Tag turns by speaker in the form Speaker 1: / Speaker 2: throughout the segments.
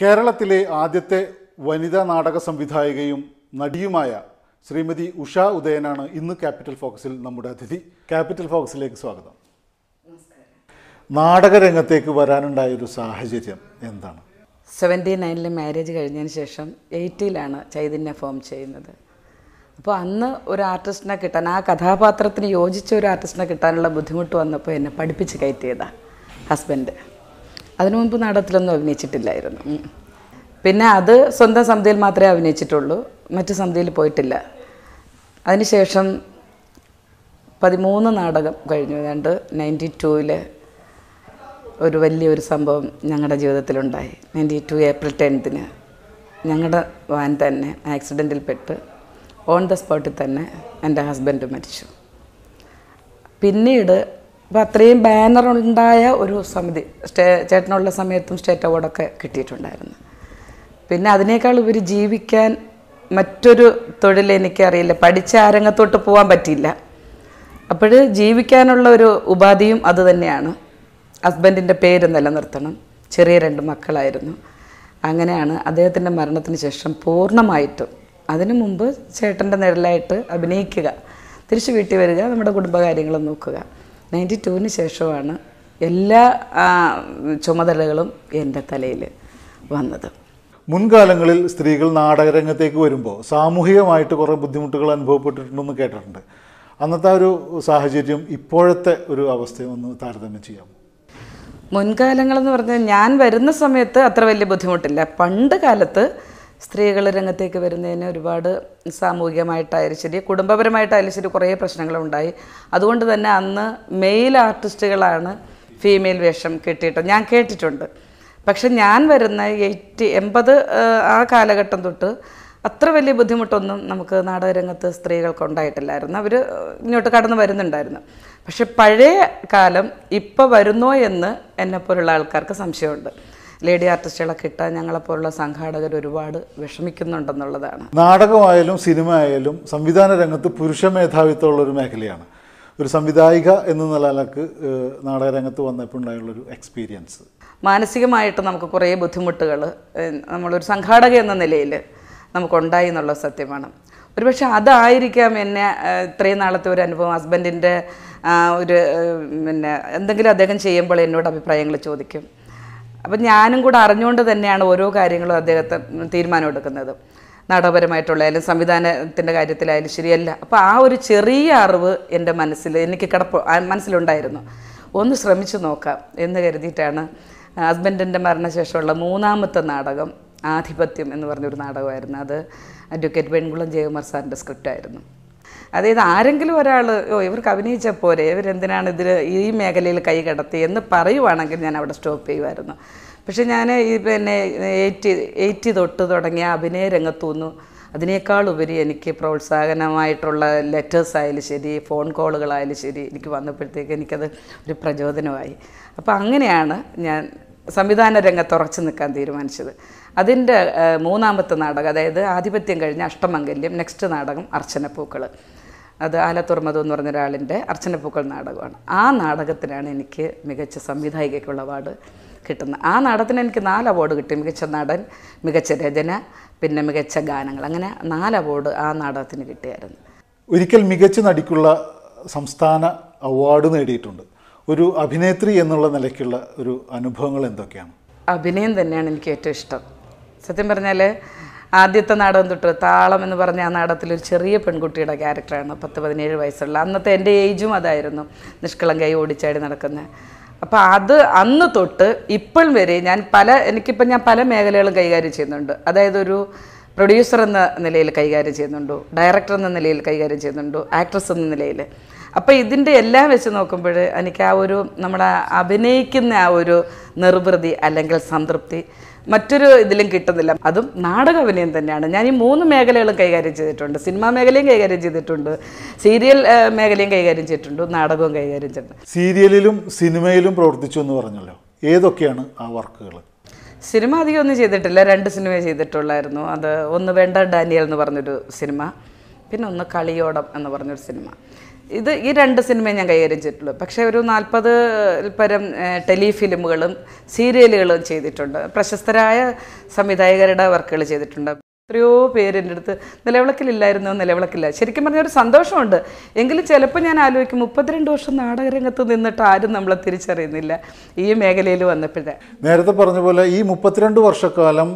Speaker 1: കേരളത്തിലെ ആദ്യത്തെ വനിതാ നാടക സംവിധായികയും നടിയുമായ ശ്രീമതി ഉഷ ഉദയനാണ് ഇന്ന് ക്യാപിറ്റൽ ഫോക്കസിൽ നമ്മുടെ അതിഥി ക്യാപിറ്റൽ ഫോക്കസിലേക്ക് സ്വാഗതം നാടകരംഗത്തേക്ക് വരാനുണ്ടായൊരു സാഹചര്യം
Speaker 2: എന്താണ് സെവൻറ്റി നയനിൽ മാരേജ് കഴിഞ്ഞതിന് ശേഷം എയ്റ്റിയിലാണ് ചൈതന്യ ഫോം ചെയ്യുന്നത് അപ്പോൾ അന്ന് ഒരു ആർട്ടിസ്റ്റിനെ കിട്ടാൻ ആ കഥാപാത്രത്തിന് യോജിച്ച ഒരു ആർട്ടിസ്റ്റിനെ കിട്ടാനുള്ള ബുദ്ധിമുട്ട് വന്നപ്പോൾ എന്നെ പഠിപ്പിച്ച് കയറ്റിയതാണ് ഹസ്ബൻഡ് അതിനു മുൻപ് നാടകത്തിലൊന്നും അഭിനയിച്ചിട്ടില്ലായിരുന്നു പിന്നെ അത് സ്വന്തം സമിതിയിൽ മാത്രമേ അഭിനയിച്ചിട്ടുള്ളൂ മറ്റ് സമിതിയിൽ പോയിട്ടില്ല അതിനുശേഷം പതിമൂന്ന് നാടകം കഴിഞ്ഞു ഏതാണ്ട് നയൻറ്റി ടുവിലെ ഒരു വലിയൊരു സംഭവം ഞങ്ങളുടെ ജീവിതത്തിലുണ്ടായി നയൻറ്റി ടു ഏപ്രിൽ ടെൻത്തിന് ഞങ്ങളുടെ വാൻ തന്നെ ആക്സിഡൻറ്റിൽപ്പെട്ട് ഓൺ ദ സ്പോട്ടിൽ തന്നെ എൻ്റെ ഹസ്ബൻഡ് മരിച്ചു പിന്നീട് അപ്പോൾ അത്രയും ബാനർ ഉണ്ടായ ഒരു സമിതി സ്റ്റേ ചേട്ടനുള്ള സമയത്തും സ്റ്റേറ്റ് അവാർഡൊക്കെ കിട്ടിയിട്ടുണ്ടായിരുന്നു പിന്നെ അതിനേക്കാൾ ഇവർ ജീവിക്കാൻ മറ്റൊരു തൊഴിൽ എനിക്കറിയില്ല പഠിച്ച അരങ്ങത്തോട്ട് പോകാൻ പറ്റിയില്ല അപ്പോൾ ജീവിക്കാനുള്ള ഒരു ഉപാധിയും അത് തന്നെയാണ് ഹസ്ബൻഡിൻ്റെ പേര് നിലനിർത്തണം ചെറിയ രണ്ട് മക്കളായിരുന്നു അങ്ങനെയാണ് അദ്ദേഹത്തിൻ്റെ മരണത്തിന് ശേഷം പൂർണ്ണമായിട്ടും അതിനു മുമ്പ് ചേട്ടൻ്റെ നിഴലായിട്ട് അഭിനയിക്കുക തിരിച്ചു വീട്ടിൽ വരിക നമ്മുടെ കുടുംബകാര്യങ്ങൾ നോക്കുക നയൻറ്റി ടുവിന് ശേഷമാണ് എല്ലാ ചുമതലകളും എൻ്റെ തലയിൽ വന്നത്
Speaker 1: മുൻകാലങ്ങളിൽ സ്ത്രീകൾ നാടകരംഗത്തേക്ക് വരുമ്പോൾ സാമൂഹികമായിട്ട് കുറേ ബുദ്ധിമുട്ടുകൾ അനുഭവപ്പെട്ടിട്ടുണ്ടെന്ന് കേട്ടിട്ടുണ്ട് അന്നത്തെ ഒരു സാഹചര്യം ഇപ്പോഴത്തെ ഒരു അവസ്ഥ ഒന്ന് താരതമ്യം ചെയ്യാം
Speaker 2: മുൻകാലങ്ങളെന്ന് പറഞ്ഞാൽ ഞാൻ വരുന്ന സമയത്ത് അത്ര വലിയ ബുദ്ധിമുട്ടില്ല പണ്ട് കാലത്ത് സ്ത്രീകൾ രംഗത്തേക്ക് വരുന്നതിന് ഒരുപാട് സാമൂഹികമായിട്ടായാലും ശരി കുടുംബപരമായിട്ടായാലും ശരി കുറേ പ്രശ്നങ്ങളുണ്ടായി അതുകൊണ്ട് തന്നെ അന്ന് മെയിൽ ആർട്ടിസ്റ്റുകളാണ് ഫീമെയിൽ വേഷം കിട്ടിയിട്ട് ഞാൻ കേട്ടിട്ടുണ്ട് പക്ഷെ ഞാൻ വരുന്ന എയ്റ്റി എൺപത് ആ കാലഘട്ടം തൊട്ട് അത്ര വലിയ ബുദ്ധിമുട്ടൊന്നും നമുക്ക് നാടകരംഗത്ത് സ്ത്രീകൾക്ക് ഉണ്ടായിട്ടില്ലായിരുന്നു അവർ ഇങ്ങോട്ട് കടന്നു വരുന്നുണ്ടായിരുന്നു പക്ഷെ പഴയ കാലം ഇപ്പോൾ വരുന്നോ എന്ന് എന്നെപ്പോലുള്ള ആൾക്കാർക്ക് സംശയമുണ്ട് ലേഡി ആർട്ടിസ്റ്റുകളെ കിട്ടാൻ ഞങ്ങളെപ്പോലുള്ള സംഘാടകർ ഒരുപാട് വിഷമിക്കുന്നുണ്ടെന്നുള്ളതാണ്
Speaker 1: നാടകമായാലും സിനിമ ആയാലും സംവിധാന രംഗത്ത് പുരുഷ മേധാവിത്വമുള്ള ഒരു മേഖലയാണ് ഒരു സംവിധായിക എന്ന നിലക്ക് നാടകരംഗത്ത് വന്നപ്പോഴുണ്ടായുള്ളൊരു എക്സ്പീരിയൻസ്
Speaker 2: മാനസികമായിട്ട് നമുക്ക് കുറേ ബുദ്ധിമുട്ടുകൾ നമ്മളൊരു സംഘാടക എന്ന നിലയിൽ നമുക്കുണ്ടായി എന്നുള്ള സത്യമാണ് ഒരുപക്ഷെ അതായിരിക്കാം എന്നെ ഇത്രയും നാളത്തെ ഒരു അനുഭവം ഹസ്ബൻഡിൻ്റെ ഒരു പിന്നെ എന്തെങ്കിലും അദ്ദേഹം ചെയ്യുമ്പോൾ എന്നോട് അഭിപ്രായങ്ങൾ ചോദിക്കും അപ്പം ഞാനും കൂടെ അറിഞ്ഞുകൊണ്ട് തന്നെയാണ് ഓരോ കാര്യങ്ങളും അദ്ദേഹത്തെ തീരുമാനം എടുക്കുന്നത് നാടകപരമായിട്ടുള്ളതായാലും സംവിധാനത്തിൻ്റെ കാര്യത്തിലായാലും ശരിയല്ല അപ്പോൾ ആ ഒരു ചെറിയ അറിവ് എൻ്റെ മനസ്സിൽ എനിക്ക് കിടപ്പ് മനസ്സിലുണ്ടായിരുന്നു ഒന്ന് ശ്രമിച്ചു നോക്കാം എന്ന് കരുതിയിട്ടാണ് ഹസ്ബൻഡിൻ്റെ മരണശേഷമുള്ള മൂന്നാമത്തെ നാടകം ആധിപത്യം എന്ന് പറഞ്ഞൊരു നാടകമായിരുന്നു അത് അഡ്വക്കേറ്റ് പെൺകുളം ജയകുമാർ സാറിൻ്റെ സ്ക്രിപ്റ്റായിരുന്നു അതായത് ആരെങ്കിലും ഒരാൾ ഓ ഇവർക്ക് അഭിനയിച്ച പോരെ ഇവരെന്തിനാണ് ഇതിൽ ഈ മേഖലയിൽ കൈ കടത്തി എന്ന് പറയുവാണെങ്കിൽ ഞാൻ അവിടെ സ്റ്റോപ്പ് ചെയ്യുമായിരുന്നു പക്ഷെ ഞാൻ ഈ പിന്നെ എയ്റ്റി എയ്റ്റി തൊട്ട് തുടങ്ങിയ അഭിനയ രംഗത്തുനിന്നു അതിനേക്കാൾ ഉപരി എനിക്ക് പ്രോത്സാഹനമായിട്ടുള്ള ലെറ്റേഴ്സ് ആയാലും ശരി ഫോൺ കോളുകളായാലും ശരി എനിക്ക് വന്നപ്പോഴത്തേക്ക് എനിക്കത് ഒരു പ്രചോദനമായി അപ്പോൾ അങ്ങനെയാണ് ഞാൻ സംവിധാന രംഗത്ത് ഉറച്ചു നിൽക്കാൻ തീരുമാനിച്ചത് അതിൻ്റെ മൂന്നാമത്തെ നാടകം അതായത് ആധിപത്യം കഴിഞ്ഞ അഷ്ടമംഗല്യം നെക്സ്റ്റ് നാടകം അർച്ചന പൂക്കൾ അത് ആലത്തുറമതു എന്ന് പറഞ്ഞ ഒരാളിൻ്റെ അർച്ചനപ്പൂക്കൾ നാടകമാണ് ആ നാടകത്തിനാണ് എനിക്ക് മികച്ച സംവിധായികയ്ക്കുള്ള അവാർഡ് കിട്ടുന്നത് ആ നാടകത്തിന് എനിക്ക് നാല് അവാർഡ് കിട്ടി മികച്ച നടൻ മികച്ച രചന പിന്നെ മികച്ച ഗാനങ്ങൾ അങ്ങനെ നാല് അവാർഡ് ആ നാടകത്തിന് കിട്ടിയായിരുന്നു
Speaker 1: ഒരിക്കൽ മികച്ച നടിക്കുള്ള സംസ്ഥാന അവാർഡ് നേടിയിട്ടുണ്ട് ഒരു അഭിനേത്രി എന്നുള്ള നിലയ്ക്കുള്ള ഒരു അനുഭവങ്ങൾ എന്തൊക്കെയാണ്
Speaker 2: അഭിനയം തന്നെയാണ് എനിക്ക് ഏറ്റവും ഇഷ്ടം സത്യം പറഞ്ഞാൽ ആദ്യത്തെ നാടകം തൊട്ട് താളം എന്ന് പറഞ്ഞ ആ നാടകത്തിൽ ഒരു ചെറിയ പെൺകുട്ടിയുടെ ക്യാരക്ടറാണ് പത്ത് പതിനേഴ് വയസ്സുള്ള അന്നത്തെ എൻ്റെ ഏജും അതായിരുന്നു കൈ ഓടിച്ചാടി നടക്കുന്നത് അപ്പോൾ അത് അന്ന് തൊട്ട് ഇപ്പോഴും വരെ ഞാൻ പല എനിക്കിപ്പോൾ ഞാൻ പല മേഖലകളും കൈകാര്യം ചെയ്യുന്നുണ്ട് അതായത് ഒരു പ്രൊഡ്യൂസർ എന്ന നിലയിൽ കൈകാര്യം ചെയ്യുന്നുണ്ട് ഡയറക്ടർ എന്ന നിലയിൽ കൈകാര്യം ചെയ്യുന്നുണ്ട് ആക്ട്രസ് എന്ന നിലയിൽ അപ്പോൾ ഇതിൻ്റെ എല്ലാം വെച്ച് നോക്കുമ്പോൾ എനിക്ക് ആ ഒരു നമ്മളെ അഭിനയിക്കുന്ന ആ ഒരു നിർവൃതി അല്ലെങ്കിൽ സംതൃപ്തി മറ്റൊരു ഇതിലും കിട്ടുന്നില്ല അതും നാടക അഭിനയം തന്നെയാണ് ഞാൻ ഈ മൂന്ന് മേഖലകളും കൈകാര്യം ചെയ്തിട്ടുണ്ട് സിനിമാ മേഖലയും കൈകാര്യം ചെയ്തിട്ടുണ്ട് സീരിയൽ മേഖലയും കൈകാര്യം ചെയ്തിട്ടുണ്ട് നാടകവും കൈകാര്യം ചെയ്തിട്ടുണ്ട്
Speaker 1: സീരിയലിലും സിനിമയിലും പ്രവർത്തിച്ചു എന്ന് പറഞ്ഞല്ലോ ഏതൊക്കെയാണ്
Speaker 2: ആ വർക്കുകൾ സിനിമ അധികം ഒന്നും ചെയ്തിട്ടില്ല രണ്ട് സിനിമ ചെയ്തിട്ടുള്ളായിരുന്നു അത് ഒന്ന് വേണ്ട ഡാനിയൽ എന്ന് പറഞ്ഞൊരു സിനിമ പിന്നെ ഒന്ന് കളിയോടം എന്ന് പറഞ്ഞൊരു സിനിമ ഇത് ഈ രണ്ട് സിനിമയും ഞാൻ കൈകാര്യം ചെയ്തിട്ടുള്ളൂ പക്ഷേ ഒരു നാൽപ്പത് പരം ടെലിഫിലിമുകളും സീരിയലുകളും ചെയ്തിട്ടുണ്ട് പ്രശസ്തരായ സംവിധായകരുടെ വർക്കുകൾ ചെയ്തിട്ടുണ്ട് എത്രയോ പേര് എൻ്റെ അടുത്ത് നിലവിളക്കിലില്ലായിരുന്നു നിലവിളക്കില്ല ശരിക്കും പറഞ്ഞ ഒരു സന്തോഷമുണ്ട് എങ്കിലും ചിലപ്പോൾ ഞാൻ ആലോചിക്കും മുപ്പത്തിരണ്ട് വർഷം നാടകരംഗത്ത് നിന്നിട്ട് ആരും നമ്മളെ തിരിച്ചറിയുന്നില്ല ഈ മേഖലയിൽ വന്നപ്പോഴേ
Speaker 1: നേരത്തെ പറഞ്ഞ പോലെ ഈ മുപ്പത്തിരണ്ട് വർഷക്കാലം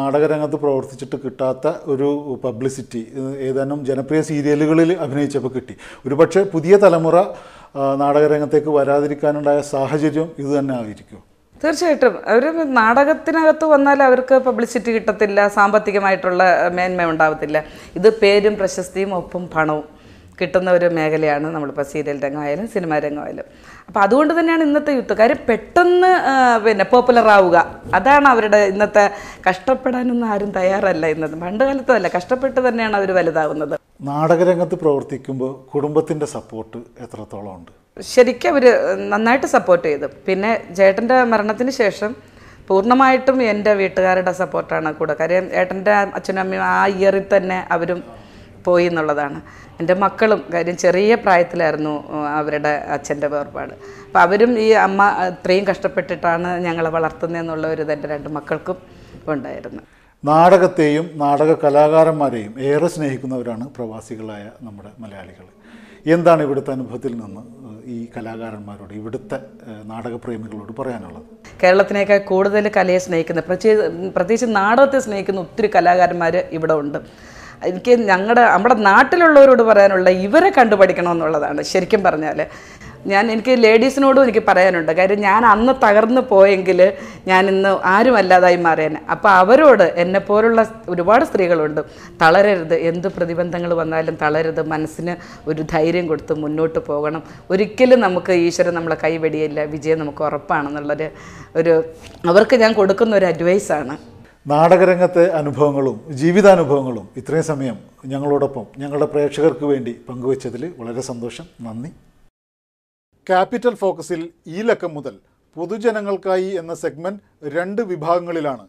Speaker 1: നാടകരംഗത്ത് പ്രവർത്തിച്ചിട്ട് കിട്ടാത്ത ഒരു പബ്ലിസിറ്റി ഏതാനും ജനപ്രിയ സീരിയലുകളിൽ അഭിനയിച്ചപ്പോൾ കിട്ടി ഒരു പുതിയ തലമുറ നാടകരംഗത്തേക്ക് വരാതിരിക്കാനുണ്ടായ സാഹചര്യം ഇതുതന്നെ ആയിരിക്കും
Speaker 2: തീർച്ചയായിട്ടും അവർ നാടകത്തിനകത്ത് വന്നാൽ അവർക്ക് പബ്ലിസിറ്റി കിട്ടത്തില്ല സാമ്പത്തികമായിട്ടുള്ള മേന്മ ഉണ്ടാവത്തില്ല ഇത് പേരും പ്രശസ്തിയും ഒപ്പം പണവും കിട്ടുന്ന ഒരു മേഖലയാണ് നമ്മളിപ്പോൾ സീരിയൽ രംഗമായാലും സിനിമാ രംഗമായാലും അപ്പോൾ അതുകൊണ്ട് തന്നെയാണ് ഇന്നത്തെ യുദ്ധം കാര്യം പെട്ടെന്ന് പിന്നെ പോപ്പുലർ ആവുക അതാണ് അവരുടെ ഇന്നത്തെ കഷ്ടപ്പെടാനൊന്നും ആരും തയ്യാറല്ല ഇന്നത് പണ്ട് കാലത്തല്ല കഷ്ടപ്പെട്ട് തന്നെയാണ് അവർ വലുതാവുന്നത്
Speaker 1: നാടകരംഗത്ത് പ്രവർത്തിക്കുമ്പോൾ കുടുംബത്തിൻ്റെ സപ്പോർട്ട് എത്രത്തോളം ഉണ്ട്
Speaker 2: ശരിക്കും അവർ നന്നായിട്ട് സപ്പോർട്ട് ചെയ്തു പിന്നെ ചേട്ടൻ്റെ മരണത്തിന് ശേഷം പൂർണ്ണമായിട്ടും എൻ്റെ വീട്ടുകാരുടെ സപ്പോർട്ടാണ് കൂടെ കാര്യം ഏട്ടൻ്റെ അച്ഛനും അമ്മയും ആ ഇയറിൽ തന്നെ അവരും പോയി എന്നുള്ളതാണ് എൻ്റെ മക്കളും കാര്യം ചെറിയ പ്രായത്തിലായിരുന്നു അവരുടെ അച്ഛൻ്റെ വേർപാട് അപ്പോൾ അവരും ഈ അമ്മ ഇത്രയും കഷ്ടപ്പെട്ടിട്ടാണ് ഞങ്ങളെ വളർത്തുന്നതെന്നുള്ള ഒരു എൻ്റെ രണ്ട് മക്കൾക്കും ഉണ്ടായിരുന്നു
Speaker 1: നാടകത്തെയും നാടക കലാകാരന്മാരെയും ഏറെ സ്നേഹിക്കുന്നവരാണ് പ്രവാസികളായ നമ്മുടെ മലയാളികൾ എന്താണ് ഇവിടുത്തെ അനുഭവത്തിൽ നിന്ന് ഈ കലാകാരന്മാരോട് ഇവിടുത്തെ നാടകപ്രേമികളോട് പറയാനുള്ളത്
Speaker 2: കേരളത്തിനേക്കാൾ കൂടുതൽ കലയെ സ്നേഹിക്കുന്ന പ്രത്യേകിച്ച് നാടകത്തെ സ്നേഹിക്കുന്ന ഒത്തിരി കലാകാരന്മാർ ഇവിടെ ഉണ്ട് എനിക്ക് ഞങ്ങളുടെ നമ്മുടെ നാട്ടിലുള്ളവരോട് പറയാനുള്ള ഇവരെ കണ്ടുപഠിക്കണമെന്നുള്ളതാണ് എന്നുള്ളതാണ് ശരിക്കും പറഞ്ഞാൽ ഞാൻ എനിക്ക് ലേഡീസിനോടും എനിക്ക് പറയാനുണ്ട് കാര്യം ഞാൻ അന്ന് തകർന്നു പോയെങ്കിൽ ഞാൻ ഇന്ന് ആരും അല്ലാതായി മാറിയേനെ അപ്പോൾ അവരോട് എന്നെ പോലുള്ള ഒരുപാട് സ്ത്രീകളുണ്ട് തളരരുത് എന്ത് പ്രതിബന്ധങ്ങൾ വന്നാലും തളരരുത് മനസ്സിന് ഒരു ധൈര്യം കൊടുത്ത് മുന്നോട്ട് പോകണം ഒരിക്കലും നമുക്ക് ഈശ്വരൻ നമ്മളെ കൈവെടിയില്ല വിജയം നമുക്ക് ഉറപ്പാണെന്നുള്ളൊരു ഒരു അവർക്ക് ഞാൻ കൊടുക്കുന്ന ഒരു അഡ്വൈസാണ്
Speaker 1: നാടകരംഗത്തെ അനുഭവങ്ങളും ജീവിതാനുഭവങ്ങളും ഇത്രയും സമയം ഞങ്ങളോടൊപ്പം ഞങ്ങളുടെ പ്രേക്ഷകർക്ക് വേണ്ടി പങ്കുവച്ചതിൽ വളരെ സന്തോഷം നന്ദി ക്യാപിറ്റൽ ഫോക്കസിൽ ഈ ലക്കം മുതൽ പൊതുജനങ്ങൾക്കായി എന്ന സെഗ്മെൻറ്റ് രണ്ട് വിഭാഗങ്ങളിലാണ്